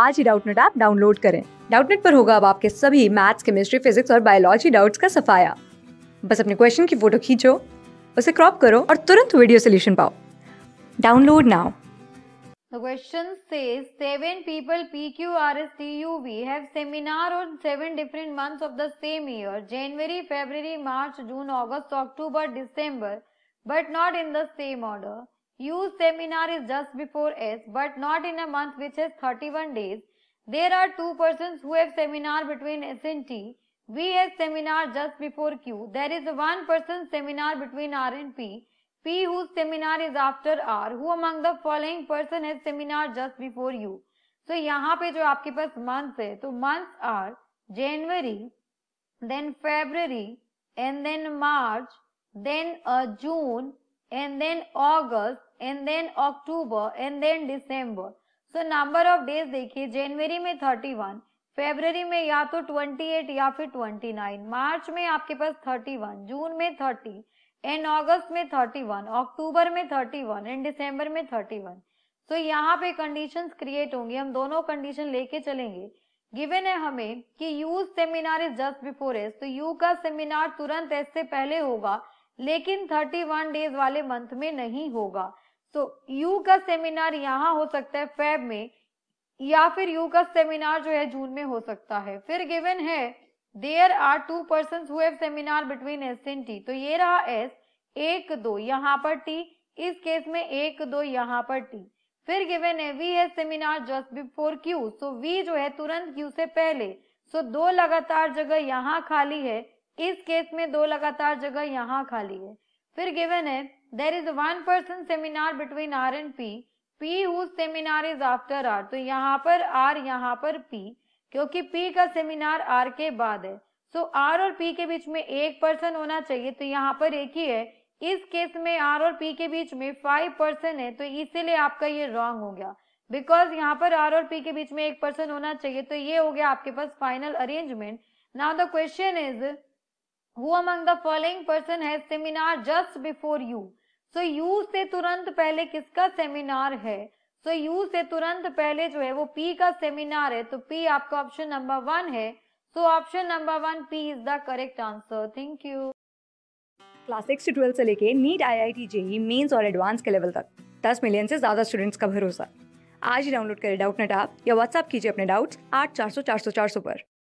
आज ही Doubtnut app download करें डाउटनेट पर होगा अब आपके सभी मैथ्स केमिस्ट्री फिजिक्स और बायोलॉजी डाउट्स का सफाया बस अपने क्वेश्चन की फोटो खींचो उसे क्रॉप करो और तुरंत वीडियो सोल्यूशन पाओ download now The question says seven people PQRSTUV have seminar on seven different months of the same year January, February, March, June, August, October, December but not in the same order. Use seminar is just before S but not in a month which has 31 days. There are two persons who have seminar between S and T. We has seminar just before Q. There is one person seminar between R and P. P whose seminar is after R. Who among the following person has seminar just before U? So यहाँ पे जो आपके पास months है तो months are January, then February, and then March, then uh, June, and then August, and then October and then December so number of days देखिए जनवरी में thirty one February में या तो ट्वेंटी एट या फिर ट्वेंटी नाइन मार्च में आपके पास थर्टी वन जून में थर्टी एंड ऑगस्ट में थर्टी वन अक्टूबर में थर्टी वन एंड डिसम्बर में थर्टी वन सो यहाँ पे कंडीशन क्रिएट होंगी हम दोनों कंडीशन लेके चलेंगे गिवन है हमें कि U seminar is just before S तो यू का सेमिनार तुरंत एस से पहले होगा लेकिन थर्टी वन डेज वाले मंथ में नहीं होगा तो यू का सेमिनार यहाँ हो सकता है फेब में या फिर यू का सेमिनार जो है जून में हो सकता है फिर गिवन है there are two person seminar between S and T तो ये रहा एस एक दो यहाँ पर टी इस केस में एक दो यहाँ पर टी फिर गिवन है वी है seminar just before Q so V जो है तुरंत क्यू से पहले सो तो so, दो लगातार जगह यहाँ खाली है इस केस में दो लगातार जगह यहाँ खाली है फिर गिवन है there is one person seminar between R and P P seminar is after R तो यहाँ पर आर यहाँ पर पी क्योंकि पी का सेमिनार आर के बाद है सो so, आर और पी के बीच में एक पर्सन होना चाहिए तो यहाँ पर एक ही है इस केस में आर और पी के बीच में फाइव पर्सन है तो इसीलिए आपका ये रॉन्ग हो गया बिकॉज यहाँ पर आर और पी के बीच में एक पर्सन होना चाहिए तो ये हो गया आपके पास final arrangement now the question is who among the following person has seminar just before U so U से तुरंत पहले किसका सेमिनार है सो so, यू से तुरंत पहले जो है वो पी का सेमिनार है तो पी आपका ऑप्शन नंबर वन है so option number one P is the correct answer thank you class six से ट्वेल्थ से लेके NEET I I T JEE mains और एडवांस के लेवल तक दस मिलियन से ज़्यादा स्टूडेंट्स का भरोसा आज ही डाउनलोड करें डाउट नेट आप या व्हाट्सअप कीजिए अपने डाउट्स आठ चार सौ चार सौ चार सौ पर